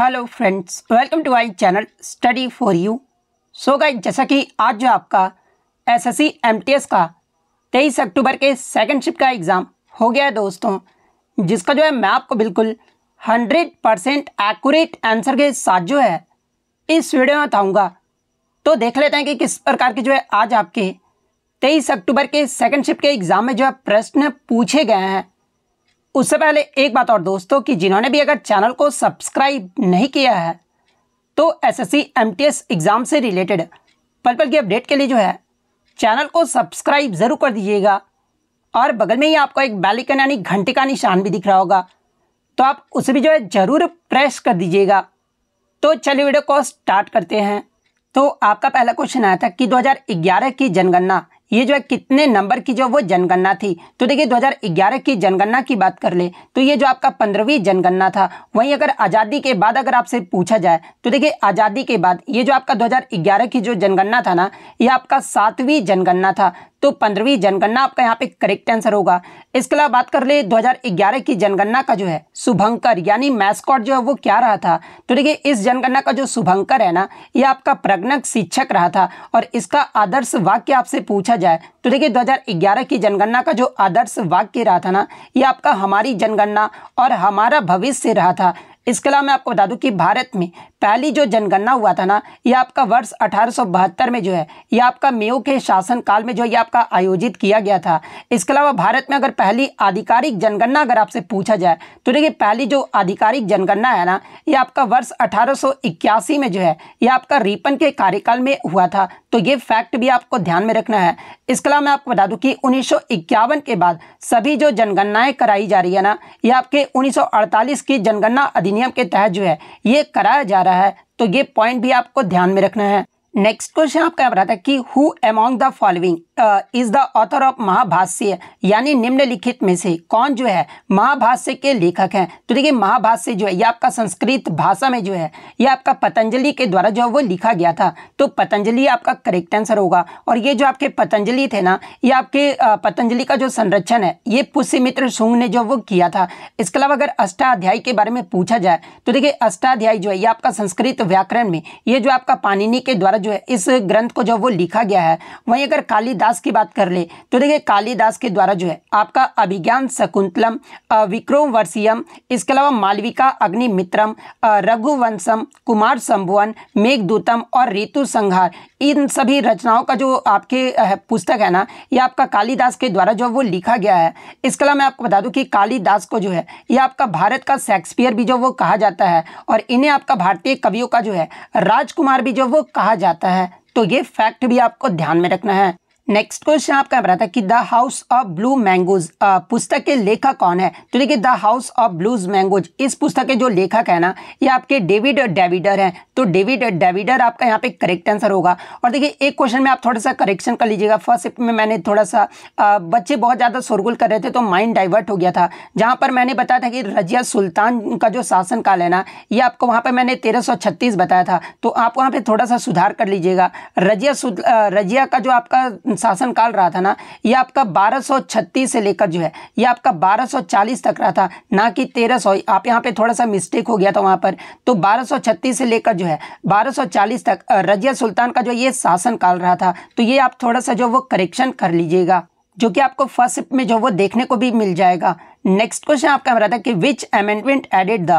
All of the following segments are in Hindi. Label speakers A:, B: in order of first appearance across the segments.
A: hello friends welcome to I channel study for you so guys जैसा कि आज जो आपका एसएससी एमटीएस का तेईस अक्टूबर के सेकंड शिफ्ट का एग्ज़ाम हो गया है दोस्तों जिसका जो है मैं आपको बिल्कुल हंड्रेड परसेंट एक्यूरेट आंसर के साथ जो है इस वीडियो में बताऊँगा तो देख लेते हैं कि किस प्रकार के जो है आज आपके तेईस अक्टूबर के सेकेंड शिफ्ट के एग्ज़ाम में जो है प्रश्न पूछे गए हैं उससे पहले एक बात और दोस्तों कि जिन्होंने भी अगर चैनल को सब्सक्राइब नहीं किया है तो एसएससी एमटीएस एग्ज़ाम से रिलेटेड पल पल की अपडेट के लिए जो है चैनल को सब्सक्राइब ज़रूर कर दीजिएगा और बगल में ही आपको एक बैलिकन यानी घंटे का निशान भी दिख रहा होगा तो आप उसे भी जो है ज़रूर प्रेस कर दीजिएगा तो चलिए वीडियो को स्टार्ट करते हैं तो आपका पहला क्वेश्चन आया था कि 2011 की जनगणना ये जो है कितने नंबर की जो वो जनगणना थी तो देखिए 2011 की जनगणना की बात कर ले तो ये जो आपका पंद्रहवीं जनगणना था वहीं अगर आज़ादी के बाद अगर आपसे पूछा जाए तो देखिए आज़ादी के बाद ये जो आपका 2011 की जो जनगणना था ना ये आपका सातवीं जनगणना था तो पंद्रहवीं जनगणना आपका यहाँ पे करेक्ट आंसर होगा इसके अलावा बात कर ले 2011 की जनगणना का जो है शुभंकर यानी मैस्कॉट जो है वो क्या रहा था तो देखिए इस जनगणना का जो शुभंकर है ना ये आपका प्रज्ञक शिक्षक रहा था और इसका आदर्श वाक्य आपसे पूछा जाए तो देखिए 2011 की जनगणना का जो आदर्श वाक्य रहा था ना ये आपका हमारी जनगणना और हमारा भविष्य रहा था इसके अलावा मैं आपको बता दूं कि भारत में पहली जो जनगणना हुआ था ना ये आपका वर्ष अठारह में जो है ये आपका मेयो के शासनकाल में जो है ये आपका आयोजित किया गया था इसके अलावा भारत में अगर पहली आधिकारिक जनगणना अगर आपसे पूछा जाए तो देखिए पहली जो आधिकारिक जनगणना है ना ये आपका वर्ष अठारह में जो है ये आपका रिपन के कार्यकाल में हुआ था तो ये फैक्ट भी आपको ध्यान में रखना है इसके अलावा मैं आपको बता दूं कि उन्नीस के बाद सभी जो जनगणनाएं कराई जा रही है ना ये आपके 1948 की जनगणना अधिनियम के तहत जो है ये कराया जा रहा है तो ये पॉइंट भी आपको ध्यान में रखना है नेक्स्ट क्वेश्चन आपका बताता है कि who among the following is the author of Mahabhashya यानी निम्नलिखित में से कौन जो है महाभाष्य के लेखक हैं तो देखिए महाभाष्य जो है यह आपका संस्कृत भाषा में जो है यह आपका पतंजलि के द्वारा जो है वो लिखा गया था तो पतंजलि आपका करेक्ट आंसर होगा और ये जो आपके पतंजलि थे ना ये आपके पतंजलि का जो संरक्षण है ये पुष्यमित्र सुंग ने जो वो किया था इसके अलावा अगर अष्टाध्यायी के बारे में पूछा जाए तो देखिए अष्टाध्यायी जो है यह आपका संस्कृत व्याकरण में ये जो आपका पानिनी के द्वारा जो है इस ग्रंथ को जो वो लिखा गया है वहीं अगर कालिदास कालिदास की बात कर ले तो देखिए कालिदास के द्वारा जो है आपका अभिज्ञान शकुंतलम विक्रम वर्षीयम इसके अलावा मालविका अग्निमित्रम रघुवंशम कुमार संभुवन मेघदूतम और ऋतु संहार इन सभी रचनाओं का जो आपके पुस्तक है ना ये आपका कालिदास के द्वारा जो वो लिखा गया है इसके अलावा मैं आपको बता दूँ कि कालिदास को जो है ये आपका भारत का शेक्सपियर भी जो वो कहा जाता है और इन्हें आपका भारतीय कवियों का जो है राजकुमार भी जो वो कहा जाता है तो ये फैक्ट भी आपको ध्यान में रखना है नेक्स्ट क्वेश्चन आपका बना था कि the house of blue mangoes पुस्तक के लेखक कौन है तो देखिए the house of blues mangoes इस पुस्तक के जो लेखक है ना ये आपके डेविड डेविडर हैं तो डेविड डेविडर आपका यहाँ पे करेक्ट आंसर होगा और देखिए एक क्वेश्चन में आप थोड़ा सा करेक्शन कर लीजिएगा फर्स्ट में मैंने थोड़ा सा आ, बच्चे बहुत ज़्यादा शोरगुल कर रहे थे तो माइंड डाइवर्ट हो गया था जहाँ पर मैंने बताया था कि रजिया सुल्तान का जो शासनकाल है ना ये आपको वहाँ पर मैंने तेरह बताया था तो आप वहाँ पर थोड़ा सा सुधार कर लीजिएगा रजिया रजिया का जो आपका शासन काल रहा था ना ये आपका 1236 से लेकर जो है ये आपका 1240 तक रहा था ना कि 1300 आप यहाँ पे थोड़ा सा मिस्टेक हो गया था वहाँ पर तो 1236 से लेकर जो है 1240 तक रजिया सुल्तान का जो ये शासन काल रहा था तो ये आप थोड़ा सा जो वो करेक्शन कर लीजिएगा जो कि आपको फर्स्ट में जो वो देखने को भी मिल जाएगा नेक्स्ट क्वेश्चन आपका हमारा था कि which amendment added the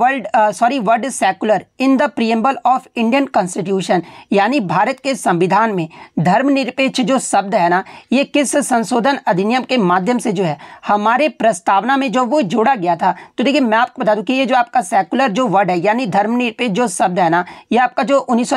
A: world sorry word secular in the preamble of Indian constitution यानी भारत के संविधान में धर्मनिरपेक्ष जो शब्द है ना ये किस संशोधन अधिनियम के माध्यम से जो है हमारे प्रस्तावना में जो वो जोड़ा गया था तो देखिए मैं आपको बता दूं कि ये जो आपका सेकुलर जो वर्ड है यानी धर्मनिरपेक्ष जो शब्द है ना ये आपका जो उन्नीस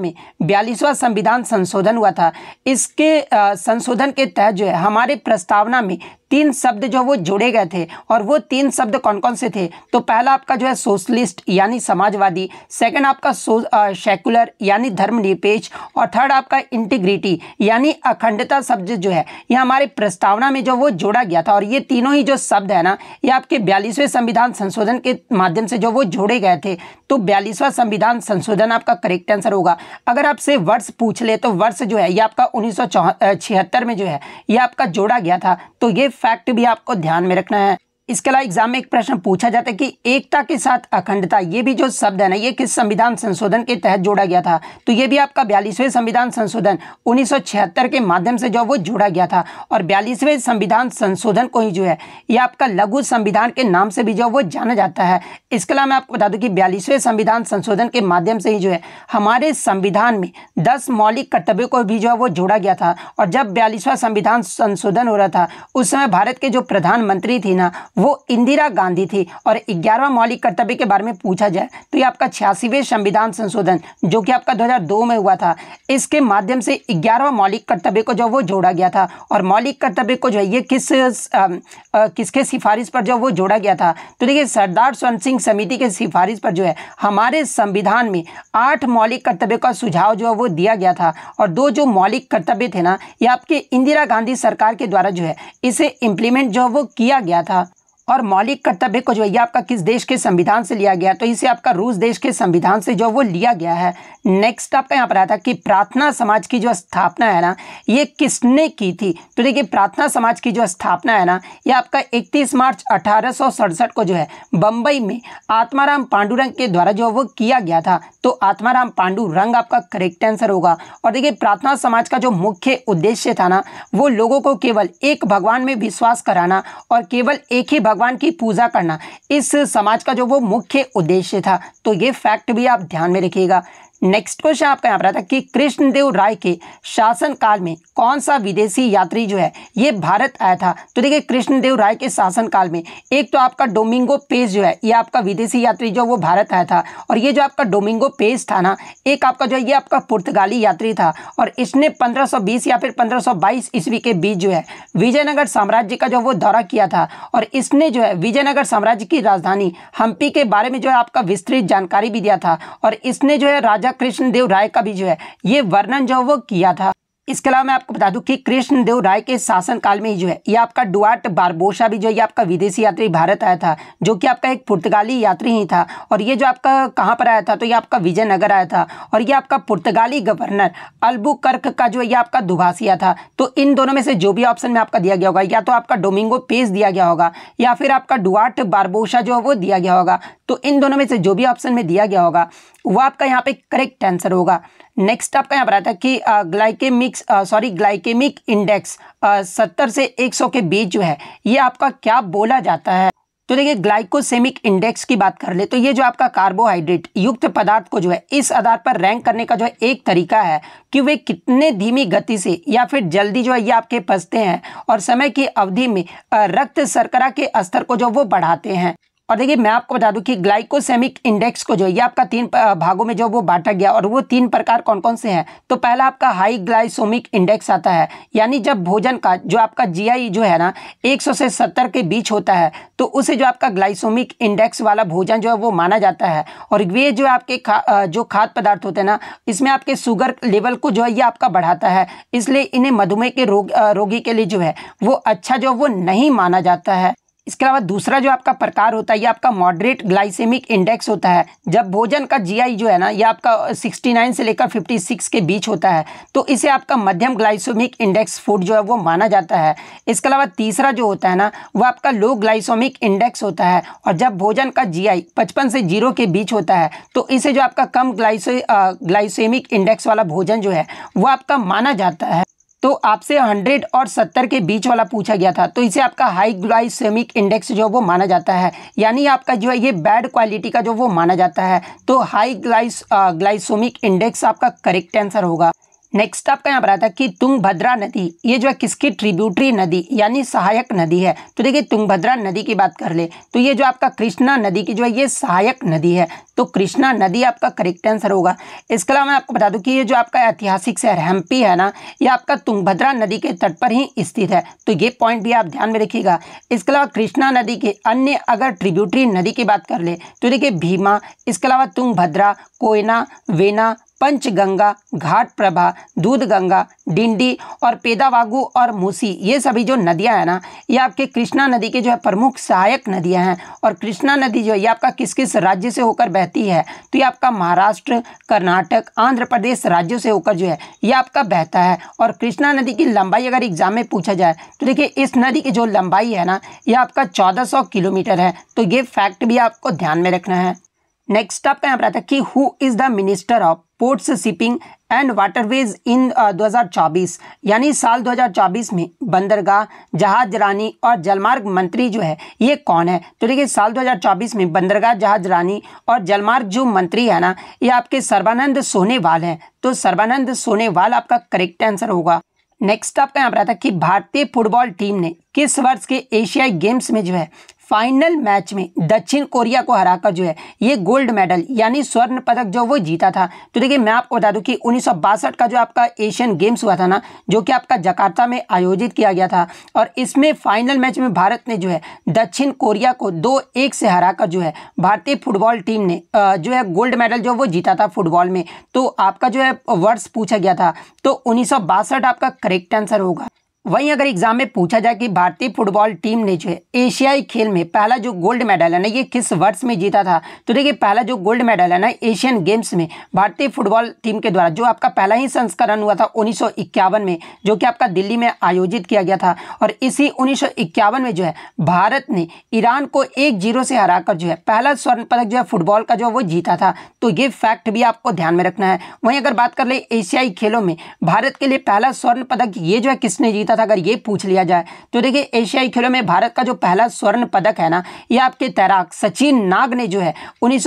A: में बयालीसवां संविधान संशोधन हुआ था इसके uh, संशोधन के तहत जो है हमारे प्रस्तावना में तीन शब्द जो वो जोड़े गए थे और वो तीन शब्द कौन कौन से थे तो पहला आपका जो है सोशलिस्ट यानी समाजवादी सेकंड आपका सेकुलर यानी धर्मनिरपेक्ष और थर्ड आपका इंटीग्रिटी यानी अखंडता शब्द जो है यह हमारे प्रस्तावना में जो वो जोड़ा गया था और ये तीनों ही जो शब्द है ना ये आपके बयालीसवें संविधान संशोधन के माध्यम से जो वो जोड़े गए थे तो बयालीसवां संविधान संशोधन आपका करेक्ट आंसर होगा अगर आपसे वर्ष पूछ ले तो वर्ष जो है ये आपका उन्नीस में जो है ये आपका जोड़ा गया था तो ये फैक्ट भी आपको ध्यान में रखना है इसके अलावा एग्जाम में एक प्रश्न पूछा जाता है कि एकता के साथ अखंडता ये भी जो शब्द है ना ये किस संविधान संशोधन के तहत जोड़ा गया था तो ये भी आपका बयालीसवें संविधान संशोधन 1976 के माध्यम से जो वो जोड़ा गया था और बयालीसवें संविधान संशोधन को ही जो है ये आपका लघु संविधान के नाम से भी जो वो जाना जाता है इसके अलावा मैं आपको बता दूँ कि बयालीसवें संविधान संशोधन के माध्यम से ही जो है हमारे संविधान में दस मौलिक कर्तव्यों को भी जो है वो जोड़ा गया था और जब बयालीसवां संविधान संशोधन हो रहा था उस समय भारत के जो प्रधानमंत्री थी ना वो इंदिरा गांधी थी और ग्यारहवा मौलिक कर्तव्य के बारे में पूछा जाए तो ये आपका छियासीवें संविधान संशोधन जो कि आपका 2002 में हुआ था इसके माध्यम से ग्यारहवा मौलिक कर्तव्य को जो वो जोड़ा गया था और मौलिक कर्तव्य को जो है ये किस आ, आ, किसके सिफारिश पर जो वो जोड़ा गया था तो देखिए सरदार स्वर्ण सिंह समिति के सिफारिश पर जो है हमारे संविधान में आठ मौलिक कर्तव्य का सुझाव जो है वो दिया गया था और दो जो मौलिक कर्तव्य थे ना ये आपके इंदिरा गांधी सरकार के द्वारा जो है इसे इम्प्लीमेंट जो है वो किया गया था और मौलिक कर्तव्य को जो है आपका किस देश के संविधान से लिया गया तो इसे आपका रूस देश के संविधान से जो वो लिया गया है नेक्स्ट आपका यहाँ पर आया था कि प्रार्थना समाज की जो स्थापना है ना ये किसने की थी तो देखिए प्रार्थना समाज की जो स्थापना है ना ये आपका 31 मार्च अठारह को जो है बम्बई में आत्माराम पांडुरंग के द्वारा जो वो किया गया था तो आत्माराम पांडुरंग आपका करेक्ट आंसर होगा और देखिए प्रार्थना समाज का जो मुख्य उद्देश्य था ना वो लोगों को केवल एक भगवान में विश्वास कराना और केवल एक ही भगवान भगवान की पूजा करना इस समाज का जो वो मुख्य उद्देश्य था तो ये फैक्ट भी आप ध्यान में रखिएगा नेक्स्ट क्वेश्चन आपका यहाँ पर आता है कि कृष्णदेव राय के शासनकाल में कौन सा विदेशी यात्री जो है ये भारत आया था तो देखिए कृष्णदेव राय के शासनकाल में एक तो आपका डोमिंगो पेस जो है ये आपका विदेशी यात्री जो वो भारत आया था और ये जो आपका डोमिंगो पेस था ना एक आपका जो ये आपका पुर्तगाली यात्री था और इसने पंद्रह या फिर पंद्रह ईस्वी के बीच जो है विजयनगर साम्राज्य का जो वो दौरा किया था और इसने जो है विजयनगर साम्राज्य की राजधानी हम्पी के बारे में जो है आपका विस्तृत जानकारी भी दिया था और इसने जो है राजा राजा कृष्णदेव राय का भी जो है ये वर्णन जो वो किया था इसके अलावा मैं आपको बता दूं कि कृष्णदेव राय के शासनकाल में ही जो है ये आपका डुआट बारबोसा भी जो है ये आपका विदेशी यात्री भारत आया था जो कि आपका एक पुर्तगाली यात्री ही था और ये जो आपका कहाँ पर आया था तो ये आपका विजयनगर आया था और ये आपका पुर्तगाली गवर्नर अल्बू कर्क का जो यह आपका दुभाषिया था तो इन दोनों में से जो भी ऑप्शन में आपका दिया गया होगा या तो आपका डोमिंगो पेस दिया गया होगा या फिर आपका डुआट बारबोसा जो है वो दिया गया होगा तो इन दोनों में से जो भी ऑप्शन में दिया गया होगा वो आपका यहाँ पे करेक्ट आंसर होगा नेक्स्ट आपका यहाँ पर आता है कि glycemic index sorry glycemic index सत्तर से एक सौ के बीच जो है ये आपका क्या बोला जाता है तो देखिए ग्लाइकोसेमिक इंडेक्स की बात कर ले तो ये जो आपका कार्बोहाइड्रेट युक्त पदार्थ को जो है इस आधार पर रैंक करने का जो है एक तरीका है कि वे कितने धीमी गति से या फिर जल्दी जो है ये आपके पसते हैं और समय की अवधि में uh, रक्त शर्करा के स्तर को जो वो बढ़ाते हैं और देखिए मैं आपको बता दूं कि ग्लाइकोसेमिक इंडेक्स को जो ये आपका तीन भागों में जो वो बांटा गया और वो तीन प्रकार कौन कौन से हैं तो पहला आपका हाई ग्लाइसोमिक इंडेक्स आता है यानी जब भोजन का जो आपका जीआई जो है ना 100 से 70 के बीच होता है तो उसे जो आपका ग्लाइसोमिक इंडेक्स वाला भोजन जो है वो माना जाता है और वे जो आपके खा, जो खाद्य पदार्थ होते हैं ना इसमें आपके शुगर लेवल को जो है ये आपका बढ़ाता है इसलिए इन्हें मधुमेह के रोग रोगी के लिए जो है वो अच्छा जो वो नहीं माना जाता है इसके अलावा दूसरा जो आपका प्रकार होता है ये आपका मॉडरेट ग्लाइसेमिक इंडेक्स होता है जब भोजन का जीआई जो है ना ये आपका 69 से लेकर 56 के बीच होता है तो इसे आपका मध्यम ग्लाइसोमिक इंडेक्स फूड जो है वो माना जाता है इसके अलावा तीसरा जो होता है ना वो आपका लो ग्लाइसोमिक इंडेक्स होता है और जब भोजन का जी आई से जीरो के बीच होता है तो इसे जो आपका कम ग्लाइसो ग्लाइसोमिक इंडेक्स वाला भोजन जो है वो आपका माना जाता है तो आपसे 100 और 70 के बीच वाला पूछा गया था तो इसे आपका हाई ग्लाइसेमिक इंडेक्स जो वो माना जाता है यानी आपका जो है ये बैड क्वालिटी का जो वो माना जाता है तो हाई ग्लाइस ग्लाइसोमिक इंडेक्स आपका करेक्ट आंसर होगा नेक्स्ट आपका यहाँ पर आता है कि तुंगभद्रा नदी ये जो है किसकी ट्रिब्यूटरी नदी यानी सहायक नदी है तो देखिए तुंगभद्रा नदी की बात कर ले तो ये जो आपका कृष्णा नदी की जो है ये सहायक नदी है तो कृष्णा नदी आपका करेक्ट आंसर होगा इसके अलावा मैं आपको बता दूं कि ये जो आपका ऐतिहासिक शहर हम्पी है ना ये आपका तुंगभद्रा नदी के तट पर ही स्थित है तो ये पॉइंट भी आप ध्यान में रखिएगा इसके अलावा कृष्णा नदी के अन्य अगर ट्रिब्यूटरी नदी की बात कर ले तो देखिए भीमा इसके अलावा तुंगभद्रा कोयना वेना पंचगंगा घाट प्रभा दूध गंगा डिंडी और पेदावागु और मूसी ये सभी जो नदियाँ हैं ना ये आपके कृष्णा नदी के जो है प्रमुख सहायक नदियाँ हैं और कृष्णा नदी जो है ये आपका किस किस राज्य से होकर बहती है तो ये आपका महाराष्ट्र कर्नाटक आंध्र प्रदेश राज्यों से होकर जो है ये आपका बहता है और कृष्णा नदी की लंबाई अगर एग्जाम में पूछा जाए तो देखिए इस नदी की जो लंबाई है ना ये आपका चौदह किलोमीटर है तो ये फैक्ट भी आपको ध्यान में रखना है नेक्स्ट आपका यहाँ पर आता है कि who is the minister of ports shipping and waterways in 2024 यानी साल 2024 में बंदरगाह जहाज रानी और जलमार्ग मंत्री जो है ये कौन है तो देखिए साल 2024 में बंदरगाह जहाज रानी और जलमार्ग जो मंत्री है ना ये आपके सर्बानंद सोनेवाल हैं तो सर्वानंद सोनेवाल आपका करेक्ट आंसर होगा नेक्स्ट आपका यहाँ पर आता है कि भारतीय फुटबॉल टीम ने किस वर्ष के एशियाई गेम्स में जो है फाइनल मैच में दक्षिण कोरिया को हराकर जो है ये गोल्ड मेडल यानी स्वर्ण पदक जो वो जीता था तो देखिए मैं आपको बता दूं कि उन्नीस का जो आपका एशियन गेम्स हुआ था ना जो कि आपका जकार्ता में आयोजित किया गया था और इसमें फाइनल मैच में भारत ने जो है दक्षिण कोरिया को दो एक से हराकर जो है भारतीय फुटबॉल टीम ने जो है गोल्ड मेडल जो वो जीता था फुटबॉल में तो आपका जो है वर्ष पूछा गया था तो उन्नीस आपका करेक्ट आंसर होगा वहीं अगर एग्जाम में पूछा जाए कि भारतीय फुटबॉल टीम ने जो है एशियाई खेल में पहला जो गोल्ड मेडल है ना ये किस वर्ष में जीता था तो देखिए पहला जो गोल्ड मेडल है ना एशियन गेम्स में भारतीय फुटबॉल टीम के द्वारा जो आपका पहला ही संस्करण हुआ था उन्नीस में जो कि आपका दिल्ली में आयोजित किया गया था और इसी उन्नीस में जो है भारत ने ईरान को एक जीरो से कर जो है पहला स्वर्ण पदक जो है फुटबॉल का जो है वो जीता था तो ये फैक्ट भी आपको ध्यान में रखना है वहीं अगर बात कर ले एशियाई खेलों में भारत के लिए पहला स्वर्ण पदक ये जो है किसने जीता था अगर ये पूछ लिया जाए तो देखिए एशियाई खेलों में भारत का जो पहला स्वर्ण पदक है ना ये आपके तैराक सचिन नाग ने जो है उन्नीस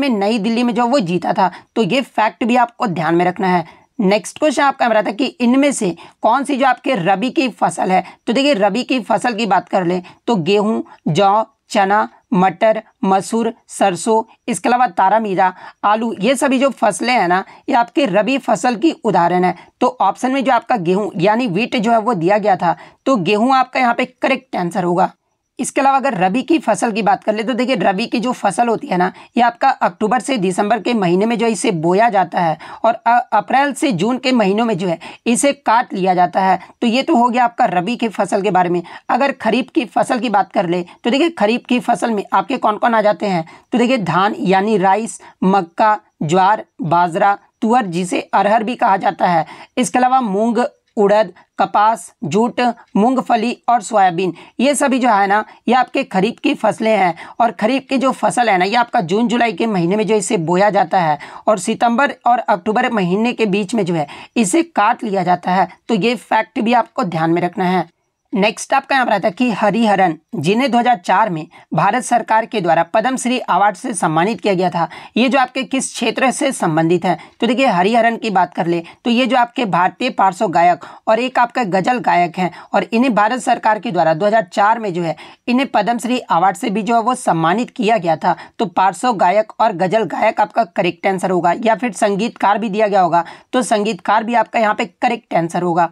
A: में नई दिल्ली में जो वो जीता था तो ये फैक्ट भी आपको ध्यान में रखना है नेक्स्ट क्वेश्चन आपका हमारा था कि इनमें से कौन सी जो आपके रबी की फसल है तो देखिए रबी की फसल की बात कर लें तो गेहूं जौ चना मटर मसूर सरसों इसके अलावा तारा मीरा आलू ये सभी जो फसलें हैं ना ये आपके रबी फसल की उदाहरण है तो ऑप्शन में जो आपका गेहूँ यानी वीट जो है वो दिया गया था तो गेहूँ आपका यहाँ पे करेक्ट आंसर होगा इसके अलावा अगर रबी की फसल की बात कर ले तो देखिए रबी की जो फसल होती है ना ये आपका अक्टूबर से दिसंबर के महीने में जो है इसे बोया जाता है और अप्रैल से जून के महीनों में जो है इसे काट लिया जाता है तो ये तो हो गया आपका रबी की फसल के बारे में अगर खरीफ की फसल की बात कर ले तो देखिए खरीफ की फसल में आपके कौन कौन आ जाते हैं तो देखिए धान यानी राइस मक्का ज्वार बाजरा तुअर जिसे अरहर भी कहा जाता है इसके अलावा मूंग उड़द कपास जूट मूंगफली और सोयाबीन ये सभी जो है ना ये आपके खरीफ की फसलें हैं और खरीफ की जो फसल है ना ये आपका जून जुलाई के महीने में जो इसे बोया जाता है और सितंबर और अक्टूबर महीने के बीच में जो है इसे काट लिया जाता है तो ये फैक्ट भी आपको ध्यान में रखना है नेक्स्ट आपका यहाँ पर आता है कि हरिहरन जिन्हें 2004 में भारत सरकार के द्वारा पद्मश्री अवार्ड से सम्मानित किया गया था ये जो आपके किस क्षेत्र से संबंधित है तो देखिए हरिहरन की बात कर ले तो ये जो आपके भारतीय पार्श्व गायक और एक आपका गजल गायक हैं और इन्हें भारत सरकार के द्वारा 2004 में जो है इन्हें पद्मश्री अवार्ड से भी जो है वो सम्मानित किया गया था तो पार्श्व गायक और गजल गायक आपका करेक्ट आंसर होगा या फिर संगीतकार भी दिया गया होगा तो संगीतकार भी आपका यहाँ पे करेक्ट आंसर होगा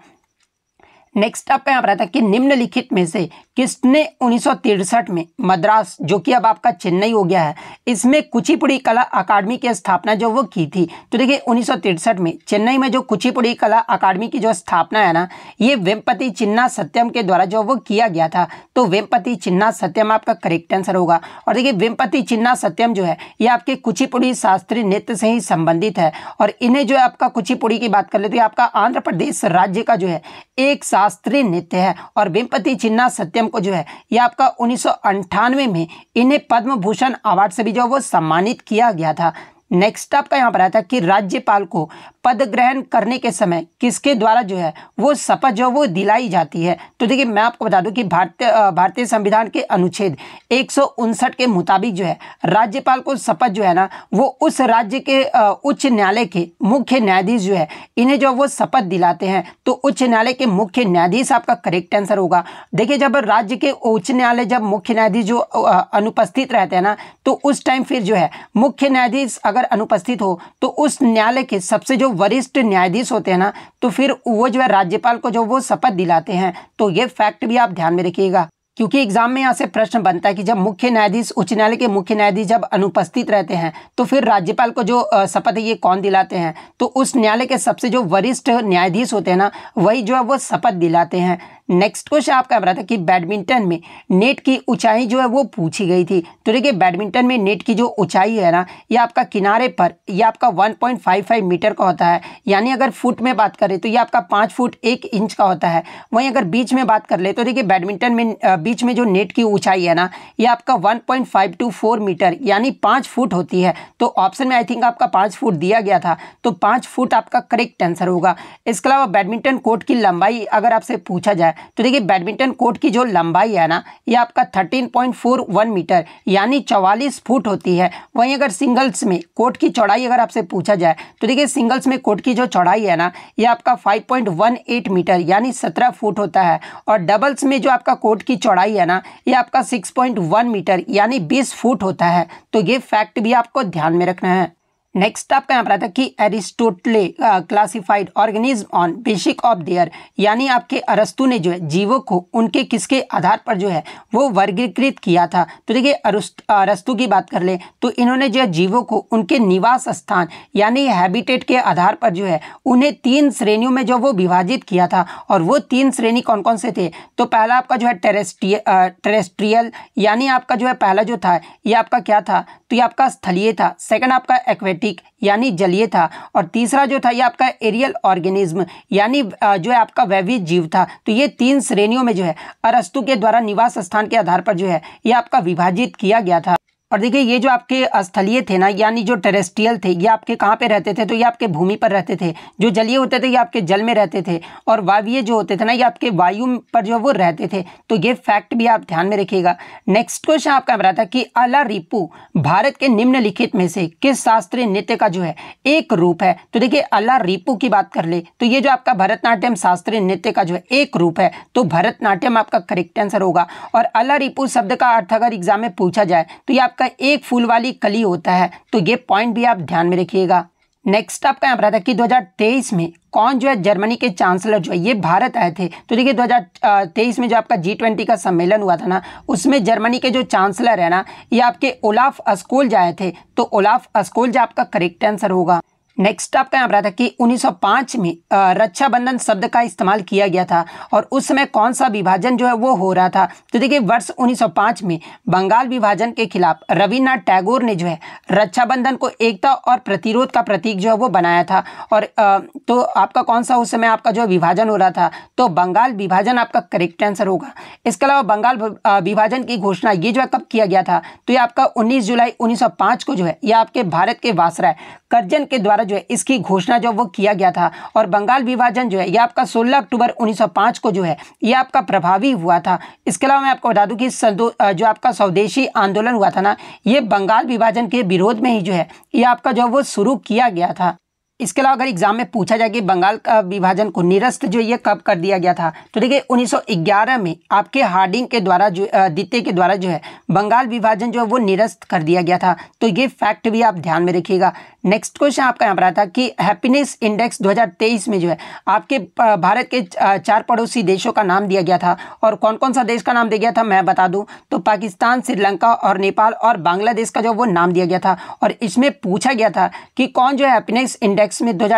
A: नेक्स्ट आप यहाँ आप आता है कि निम्नलिखित में से किसने उन्नीस में मद्रास जो कि अब आपका चेन्नई हो गया है इसमें कुचिपुड़ी कला अकादमी की स्थापना जो वो की थी तो देखिए उन्नीस में चेन्नई में जो कुचिपुड़ी कला अकादमी की जो स्थापना है ना ये वेम्पति चिन्ना सत्यम के द्वारा जो वो किया गया था तो वेम्पति चिन्ना सत्यम आपका करेक्ट आंसर होगा और देखिए वेम्पति चिन्ना सत्यम जो है ये आपके कुचिपुड़ी शास्त्रीय नृत्य से ही संबंधित है और इन्हें जो है आपका कुचिपुड़ी की बात कर लेते आपका आंध्र प्रदेश राज्य का जो है एक साथ शास्त्रीय नृत्य है और वेमपति चिन्ना सत्यम को जो है ये आपका उन्नीस में इन्हें पद्म भूषण अवार्ड से भी जो वो सम्मानित किया गया था नेक्स्ट आपका यहाँ पर आया था कि राज्यपाल को पद ग्रहण करने के समय किसके द्वारा जो है वो शपथ जो वो दिलाई जाती है तो देखिए मैं आपको बता दूं कि भारतीय भारतीय संविधान के अनुच्छेद एक के मुताबिक जो है राज्यपाल को शपथ जो है ना वो उस राज्य के उच्च न्यायालय के मुख्य न्यायाधीश जो है इन्हें जो वो शपथ दिलाते हैं तो उच्च न्यायालय के मुख्य न्यायाधीश आपका करेक्ट आंसर होगा देखिए जब राज्य के उच्च न्यायालय जब मुख्य न्यायाधीश जो अनुपस्थित रहते हैं ना तो उस टाइम फिर जो है मुख्य न्यायाधीश अगर अनुपस्थित हो तो उस न्यायालय के सबसे जो वरिष्ठ न्यायाधीश होते हैं ना तो फिर वो जो है राज्यपाल को जो वो शपथ दिलाते हैं तो ये फैक्ट भी आप ध्यान में रखिएगा क्योंकि एग्जाम में यहाँ से प्रश्न बनता है कि जब मुख्य न्यायाधीश उच्च न्यायालय के मुख्य न्यायाधीश जब अनुपस्थित रहते हैं तो फिर राज्यपाल को जो शपथ है ये कौन दिलाते हैं तो उस न्यायालय के सबसे जो वरिष्ठ न्यायाधीश होते हैं ना वही जो है वो शपथ दिलाते हैं नेक्स्ट क्वेश्चन आपका बना था कि बैडमिंटन में नेट की ऊंचाई जो है वो पूछी गई थी तो देखिए बैडमिंटन में नेट की जो ऊंचाई है ना ये आपका किनारे पर ये आपका 1.55 मीटर का होता है यानी अगर फुट में बात करें तो ये आपका पाँच फुट एक इंच का होता है वहीं अगर बीच में बात कर ले तो देखिए बैडमिंटन में बीच में जो नेट की ऊँचाई है ना ये आपका वन मीटर यानी पाँच फुट होती है तो ऑप्शन में आई थिंक आपका पाँच फुट दिया गया था तो पाँच फुट आपका करेक्ट आंसर होगा इसके अलावा बैडमिंटन कोर्ट की लंबाई अगर आपसे पूछा जाए तो देखिए बैडमिंटन कोर्ट की जो लंबाई है ना ये आपका 13.41 मीटर यानी 44 फुट होती है वहीं अगर सिंगल्स में कोर्ट की चौड़ाई अगर आपसे पूछा जाए तो देखिए सिंगल्स में कोर्ट की जो चौड़ाई है ना ये आपका 5.18 मीटर यानी 17 फुट होता है और डबल्स में जो आपका कोर्ट की चौड़ाई है ना ये आपका 6.1 मीटर यानी बीस फुट होता है तो ये फैक्ट भी आपको ध्यान में रखना है नेक्स्ट आपका यहाँ पर आता है कि Aristotle classified organism on basic of their यानी आपके अरस्तु ने जो है जीवों को उनके किसके आधार पर जो है वो वर्गीकृत किया था तो देखिए अरस्तु की बात कर ले तो इन्होंने जो है जीवों को उनके निवास स्थान यानी हैबिटेट के आधार पर जो है उन्हें तीन श्रेणियों में जो वो विभाजित किया था और वो तीन श्रेणी कौन कौन से थे तो पहला आपका जो है टेरेस्ट्रिय टेरेस्ट्रियल यानी आपका जो है पहला जो था ये आपका क्या था तो ये आपका स्थलीय था सेकेंड आपका एक्वेटिक प्लास्टिक यानी जलीय था और तीसरा जो था ये आपका एरियल ऑर्गेनिज्म यानी जो है आपका वैविध जीव था तो ये तीन श्रेणियों में जो है अरस्तु के द्वारा निवास स्थान के आधार पर जो है ये आपका विभाजित किया गया था और देखिए ये जो आपके स्थलीय थे ना यानी जो टेरेस्ट्रियल थे ये आपके कहाँ पे रहते थे तो ये आपके भूमि पर रहते थे जो जलीय होते थे ये आपके जल में रहते थे और वायवीय जो होते थे ना ये आपके वायु पर जो वो रहते थे तो ये फैक्ट भी आप ध्यान में रखिएगा नेक्स्ट क्वेश्चन आपका रहा था कि अला रिपू भारत के निम्नलिखित में से किस शास्त्रीय नृत्य का जो है एक रूप है तो देखिए अला रिपू की बात कर ले तो ये जो आपका भरतनाट्यम शास्त्रीय नृत्य का जो है एक रूप है तो भरतनाट्यम आपका करेक्ट आंसर होगा और अला रिपू शब्द का अर्थ अगर एग्जाम में पूछा जाए तो ये आप आपका एक फूल वाली कली होता है तो ये पॉइंट भी आप ध्यान में रखिएगा नेक्स्ट आपका यहाँ पर था कि 2023 में कौन जो है जर्मनी के चांसलर जो है ये भारत आए थे तो देखिए 2023 में जो आपका जी ट्वेंटी का सम्मेलन हुआ था ना उसमें जर्मनी के जो चांसलर है ना ये आपके ओलाफ अस्कोल जाए थे तो ओलाफ अस्कोल जो आपका करेक्ट आंसर होगा नेक्स्ट आपका यहाँ पर था कि 1905 में रक्षाबंधन शब्द का इस्तेमाल किया गया था और उस समय कौन सा विभाजन जो है वो हो रहा था तो देखिए वर्ष 1905 में बंगाल विभाजन के खिलाफ रविन्द्रनाथ टैगोर ने जो है रक्षाबंधन को एकता और प्रतिरोध का प्रतीक जो है वो बनाया था और तो आपका कौन सा उस समय आपका जो विभाजन हो रहा था तो बंगाल विभाजन आपका करेक्ट आंसर होगा इसके अलावा बंगाल विभाजन की घोषणा ये जो है कब किया गया था तो ये आपका उन्नीस जुलाई उन्नीस को जो है यह आपके भारत के वासराय करजन के द्वारा जो है इसकी घोषणा जो वो किया गया था और बंगाल विभाजन जो है ये आपका 16 अक्टूबर 1905 को जो है ये आपका प्रभावी हुआ था इसके अलावा मैं आपको बता दूं कि जो आपका स्वदेशी आंदोलन हुआ था ना ये बंगाल विभाजन के विरोध में ही जो है ये आपका जो वो शुरू किया गया था इसके अलावा अगर एग्जाम में पूछा जाए कि बंगाल का विभाजन को निरस्त जो ये कब कर दिया गया था तो देखिए 1911 में आपके हार्डिंग के द्वारा जो द्वितीय के द्वारा जो है बंगाल विभाजन जो है वो निरस्त कर दिया गया था तो ये फैक्ट भी आप ध्यान में रखिएगा नेक्स्ट क्वेश्चन आपका यहाँ पर आता कि हैप्पीनेस इंडेक्स 2023 में जो है आपके भारत के चार पड़ोसी देशों का नाम दिया गया था और कौन कौन सा देश का नाम दिया गया था मैं बता दूं तो पाकिस्तान श्रीलंका और नेपाल और बांग्लादेश का जो वो नाम दिया गया था और इसमें पूछा गया था कि कौन जो है हैप्पीनेस इंडेक्स में दो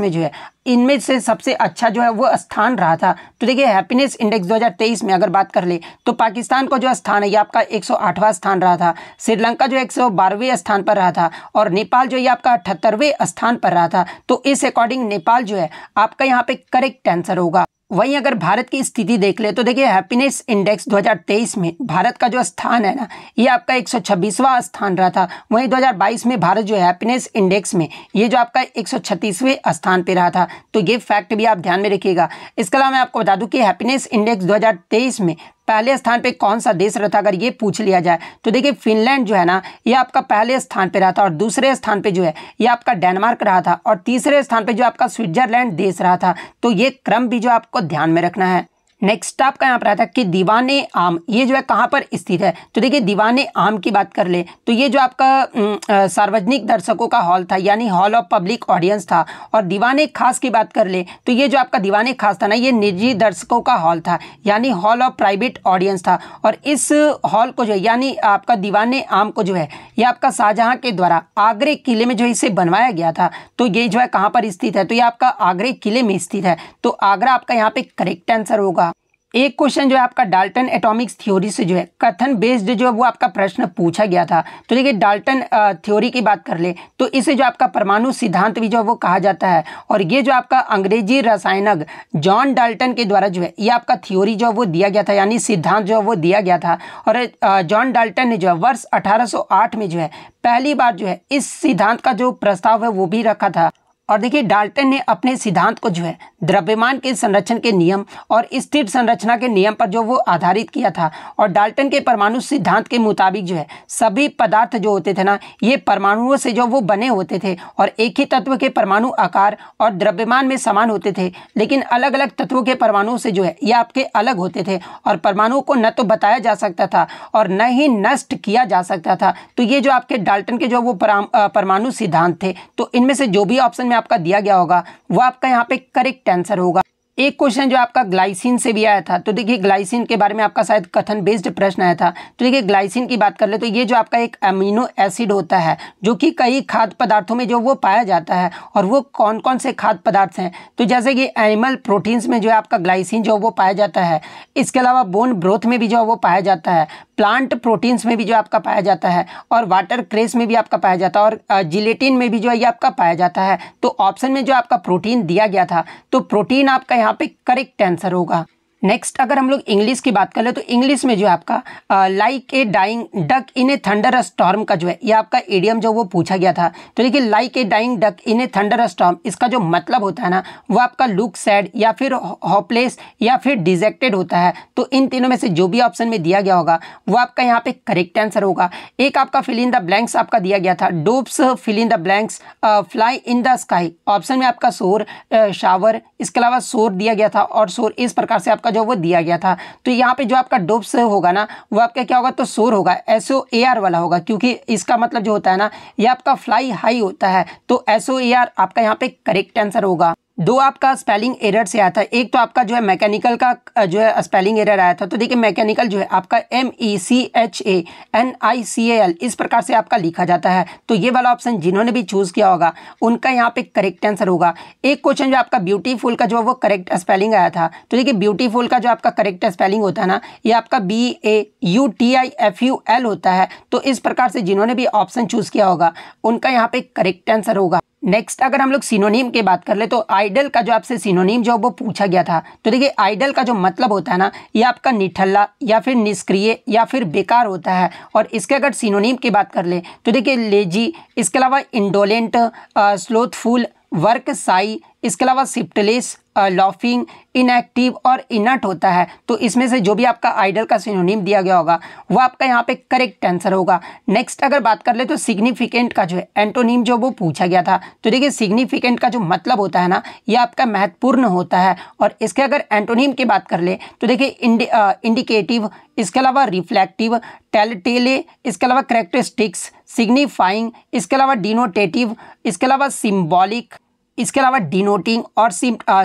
A: में जो है इनमें से सबसे अच्छा जो है वो स्थान रहा था तो देखिए हैप्पीनेस इंडेक्स 2023 में अगर बात कर ले तो पाकिस्तान का जो स्थान है ये आपका 108वां स्थान रहा था श्रीलंका जो 112वें स्थान पर रहा था और नेपाल जो ये आपका अठहत्तरवें स्थान पर रहा था तो इस अकॉर्डिंग नेपाल जो है आपका यहाँ पे करेक्ट आंसर होगा वहीं अगर भारत की स्थिति देख ले तो देखिए हैप्पीनेस इंडेक्स 2023 में भारत का जो स्थान है ना ये आपका 126वां स्थान रहा था वहीं 2022 में भारत जो हैप्पीनेस इंडेक्स में ये जो आपका 136वें स्थान पे रहा था तो ये फैक्ट भी आप ध्यान में रखिएगा इसके अलावा मैं आपको बता दूं कि हैप्पीनेस इंडेक्स 2023 में पहले स्थान पे कौन सा देश रहा था अगर ये पूछ लिया जाए तो देखिए फिनलैंड जो है ना ये आपका पहले स्थान पे रहा था और दूसरे स्थान पे जो है ये आपका डेनमार्क रहा था और तीसरे स्थान पे जो आपका स्विट्जरलैंड देश रहा था तो ये क्रम भी जो आपको ध्यान में रखना है नेक्स्ट आपका यहाँ पर आता है कि दीवान आम ये जो है कहाँ पर स्थित है तो देखिए दीवान आम की बात कर ले तो ये जो आपका सार्वजनिक दर्शकों का हॉल था यानी हॉल ऑफ पब्लिक ऑडियंस था और दीवान खास की बात कर ले तो ये जो आपका दीवान खास था ना ये निजी दर्शकों का हॉल था यानी हॉल ऑफ प्राइवेट ऑडियंस था और इस हॉल को जो है यानी आपका दीवान आम को जो है ये आपका शाहजहाँ के द्वारा आगरे किले में जो इसे बनवाया गया था तो ये जो है कहाँ पर स्थित है तो ये आपका आगरे किले में स्थित है तो आगरा आपका यहाँ पर करेक्ट आंसर होगा एक क्वेश्चन जो है आपका डाल्टन एटॉमिक्स थ्योरी से जो है कथन बेस्ड जो है वो आपका प्रश्न पूछा गया था तो देखिए डाल्टन थ्योरी की बात कर ले तो इसे जो आपका परमाणु सिद्धांत भी जो है वो कहा जाता है और ये जो आपका अंग्रेजी रसायनक जॉन डाल्टन के द्वारा जो है ये आपका थ्योरी जो है वो दिया गया था यानी सिद्धांत जो है वो दिया गया था और जॉन डाल्टन ने जो है वर्ष अठारह में जो है पहली बार जो है इस सिद्धांत का जो प्रस्ताव है वो भी रखा था और देखिए डाल्टन ने अपने सिद्धांत को जो है द्रव्यमान के संरक्षण के नियम और स्थिर संरचना के नियम पर जो वो आधारित किया था और डाल्टन के परमाणु सिद्धांत के मुताबिक जो है सभी पदार्थ जो होते थे ना ये परमाणुओं से जो वो बने होते थे और एक ही तत्व के परमाणु आकार और द्रव्यमान में समान होते थे लेकिन अलग अलग तत्वों के परमाणुओं से जो है ये आपके अलग होते थे और परमाणुओं को न तो बताया जा सकता था और न ही नष्ट किया जा सकता था तो ये जो आपके डाल्टन के जो वो परमाणु सिद्धांत थे तो इनमें से जो भी ऑप्शन में आपका दिया गया होगा वो आपका यहाँ पे करेक्ट आंसर होगा एक क्वेश्चन जो आपका ग्लाइसिन से भी आया था तो देखिए ग्लाइसिन के बारे में आपका शायद कथन बेस्ड प्रश्न आया था तो देखिए ग्लाइसिन की बात कर ले तो ये जो आपका एक अमीनो एसिड होता है जो कि कई खाद्य पदार्थों में जो वो पाया जाता है और वो कौन कौन से खाद्य पदार्थ हैं तो जैसे कि एनिमल प्रोटीन्स में जो है आपका ग्लाइसिन जो वो पाया जाता है इसके अलावा बोन ब्रोथ में भी जो वो पाया जाता है प्लांट प्रोटीन्स में भी जो आपका पाया जाता है और वाटर क्रेस में भी आपका पाया जाता है और जिलेटिन में भी जो है ये आपका पाया जाता है तो ऑप्शन में जो आपका प्रोटीन दिया गया था तो प्रोटीन आपका यहाँ पे करेक्ट आंसर होगा नेक्स्ट अगर हम लोग इंग्लिश की बात कर ले तो इंग्लिश में जो आपका like a dying duck in a thunder storm का जो है ये आपका एडियम जो वो पूछा गया था तो देखिए like a dying duck in a thunder storm इसका जो मतलब होता है ना वो आपका लुक सैड या फिर हॉपलेस या फिर डिजेक्टेड होता है तो इन तीनों में से जो भी ऑप्शन में दिया गया होगा वो आपका यहाँ पे करेक्ट आंसर होगा एक आपका फिल इन द ब्लैंक्स आपका दिया गया था डोप्स fill in the blanks fly in the sky option में आपका शोर शावर इसके अलावा शोर दिया गया था और शोर इस प्रकार से आपका आपका जो वो दिया गया था तो यहाँ पे जो आपका डोब्स होगा ना वो आपका क्या होगा तो सोर होगा एसओ ए आर वाला होगा क्योंकि इसका मतलब जो होता है ना ये आपका फ्लाई हाई होता है तो एसओ ए आर आपका यहाँ पे करेक्ट आंसर होगा दो आपका स्पेलिंग एरर से आया था एक तो आपका जो है मैकेनिकल का जो है स्पेलिंग एरर आया था तो देखिए मैकेनिकल जो है आपका M E C H A N I C A L इस प्रकार से आपका लिखा जाता है तो ये वाला ऑप्शन जिन्होंने भी चूज़ किया होगा उनका यहाँ पे करेक्ट आंसर होगा एक क्वेश्चन जो आपका ब्यूटीफुल का जो है वो करेक्ट स्पेलिंग आया था तो देखिए ब्यूटीफुल का जो आपका करेक्ट स्पेलिंग होता है ना ये आपका B A U T I F U L होता है तो इस प्रकार से जिन्होंने भी ऑप्शन चूज़ किया होगा उनका यहाँ पे करेक्ट आंसर होगा नेक्स्ट अगर हम लोग सिनोनीम की बात कर ले तो आइडल का जो आपसे सिनोनीम जो वो पूछा गया था तो देखिए आइडल का जो मतलब होता है ना ये आपका निठल्ला या फिर निष्क्रिय या फिर बेकार होता है और इसके अगर सिनोनीम की बात कर ले तो देखिए लेजी इसके अलावा इंडोलेंट स्लोथफुल वर्क साई इसके अलावा सिप्टलेस लॉफिंग इनएक्टिव और इनट होता है तो इसमें से जो भी आपका आइडल का सिनोनिम दिया गया होगा वो आपका यहाँ पे करेक्ट आंसर होगा नेक्स्ट अगर बात कर ले तो सिग्निफिकेंट का जो है एंटोनिम जो वो पूछा गया था तो देखिए सिग्निफिकेंट का जो मतलब होता है ना ये आपका महत्वपूर्ण होता है और इसके अगर एंटोनिम की बात कर ले तो देखिए इंडिकेटिव इसके अलावा रिफ्लेक्टिव टेल टेले इसके अलावा करेक्टरिस्टिक्स सिग्निफाइंग इसके अलावा डिनोटेटिव इसके अलावा सिम्बॉलिक इसके अलावा डिनोटिंग और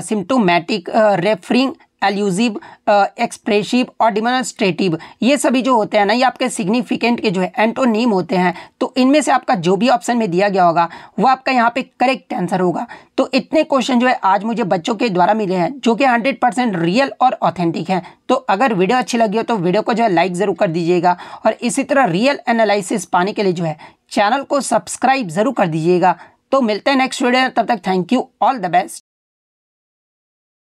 A: सिम्टोमेटिक रेफरिंग एल्यूजिव एक्सप्रेसिव और डिमोनस्ट्रेटिव ये सभी जो होते हैं ना ये आपके सिग्निफिकेंट के जो है एंटोनीम होते हैं तो इनमें से आपका जो भी ऑप्शन में दिया गया होगा वो आपका यहाँ पे करेक्ट आंसर होगा तो इतने क्वेश्चन जो है आज मुझे बच्चों के द्वारा मिले हैं जो कि हंड्रेड परसेंट रियल और ऑथेंटिक हैं तो अगर वीडियो अच्छी लगी हो तो वीडियो को जो है लाइक ज़रूर कर दीजिएगा और इसी तरह रियल एनालिसिस पाने के लिए जो है चैनल को सब्सक्राइब ज़रूर कर दीजिएगा तो मिलते हैं नेक्स्ट वीडियो तब तक thank you all the best